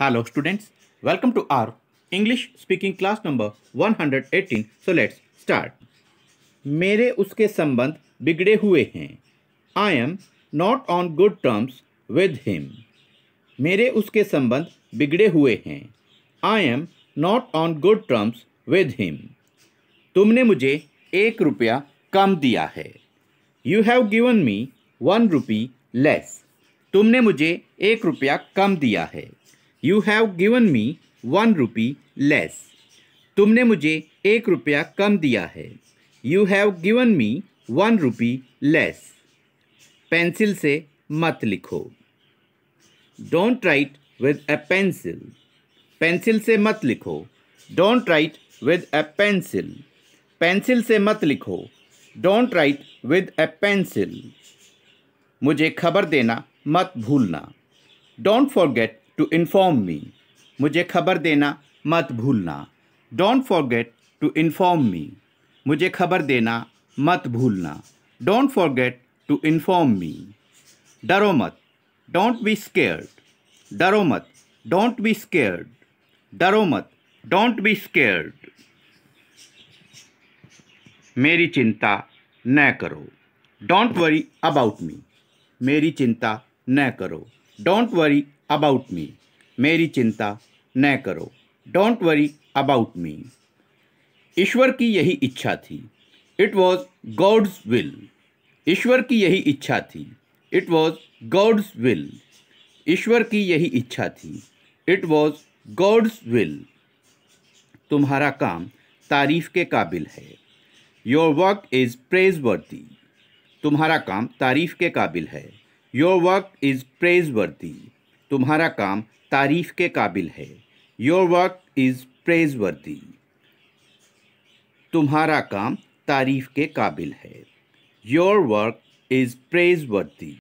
hello students welcome to our English speaking class number 118 so let's start मेरे उसके संबंध बिगड़े हुए हैं I am not on good terms with him मेरे उसके संबंध बिगड़े हुए हैं I am not on good terms with him तुमने मुझे एक रुपया कम दिया है you have given me one rupee less तुमने मुझे एक रुपया कम दिया है you have given me one rupee less तुमने मुझे एक रुपया कम दिया है you have given me one rupee less pencil से मत लिखो don't write with a pencil pencil से मत लिखो don't write with a pencil pencil से मत लिखो don't write with a pencil मुझे खबर देना मत भूलना don't forget to inform me मुझे खबर देना मत भूलना don't forget to inform me मुझे खबर देना मत भूलना डोंट फॉरगेट टू इन्फॉर्म मी डरो मत डोंट बी स्केयर्ड डरो मत डोंट बी स्केयर्ड डरो मत डोंट बी स्केयर्ड मेरी चिंता न करो डोंट वरी अबाउट मी मेरी चिंता न करो डोंट वरी अबाउट मी मेरी चिंता न करो डोंट वरी अबाउट मी ईश्वर की यही इच्छा थी इट वॉज गॉड्स विल ईश्वर की यही इच्छा थी इट वॉज गॉड्स विल ईश्वर की यही इच्छा थी इट वॉज गॉड्स विल तुम्हारा काम तारीफ के काबिल है your work is praiseworthy तुम्हारा काम तारीफ के काबिल है your work is praiseworthy तुम्हारा काम तारीफ के काबिल है योर वर्क इज़ प्रेज वर्दी तुम्हारा काम तारीफ के काबिल है योर वर्क इज़ प्रेज वर्दी